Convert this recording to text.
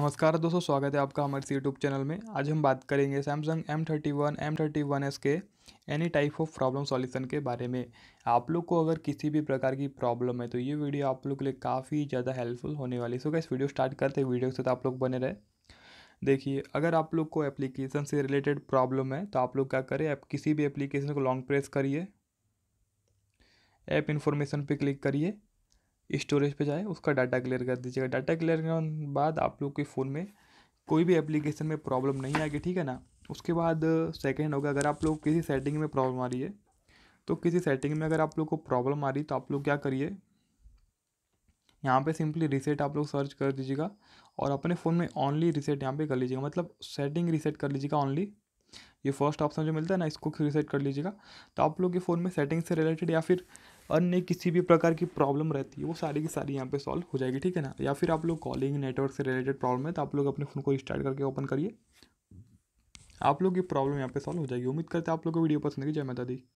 नमस्कार दोस्तों स्वागत है आपका हमारे यूट्यूब चैनल में आज हम बात करेंगे Samsung M thirty one M thirty one S के any type of problem solution के बारे में आप लोग को अगर किसी भी प्रकार की प्रॉब्लम है तो ये वीडियो आप लोग के लिए काफ़ी ज़्यादा हेल्पफुल होने वाली है सो इस वीडियो स्टार्ट करते हैं वीडियो के साथ आप लोग बने रहे देखिए अगर आप लोग को एप्लीकेशन से रिलेटेड प्रॉब्लम है तो आप लोग क्या करें आप किसी भी एप्लीकेशन को लॉन्ग प्रेस करिए ऐप इन्फॉर्मेशन पर क्लिक करिए स्टोरेज पे जाए उसका डाटा क्लियर कर दीजिएगा डाटा क्लियर करने के बाद आप लोग के फ़ोन में कोई भी एप्लीकेशन में प्रॉब्लम नहीं आएगी ठीक है ना उसके बाद सेकेंड होगा अगर आप लोग किसी सेटिंग में प्रॉब्लम आ रही है तो किसी सेटिंग में अगर आप लोग को प्रॉब्लम आ रही है तो आप लोग क्या करिए यहाँ पे सिंपली रिसेट आप लोग सर्च कर दीजिएगा और अपने फ़ोन में ऑनली रिसेट यहाँ पे कर लीजिएगा मतलब सेटिंग रिसेट कर लीजिएगा ऑनली ये फर्स्ट ऑप्शन जो मिलता है ना इसको रिसेट कर लीजिएगा तो आप लोग के फ़ोन में सेटिंग से रिलेटेड या फिर अन्य किसी भी प्रकार की प्रॉब्लम रहती है वो सारी की सारी यहाँ पे सॉल्व हो जाएगी ठीक है ना या फिर आप लोग कॉलिंग नेटवर्क से रिलेटेड प्रॉब्लम है तो आप लोग अपने फ़ोन को स्टार्ट करके ओपन करिए आप लोग की प्रॉब्लम यहाँ पे सॉल्व हो जाएगी उम्मीद करते हैं आप लोग को वीडियो पसंद की जय माता दी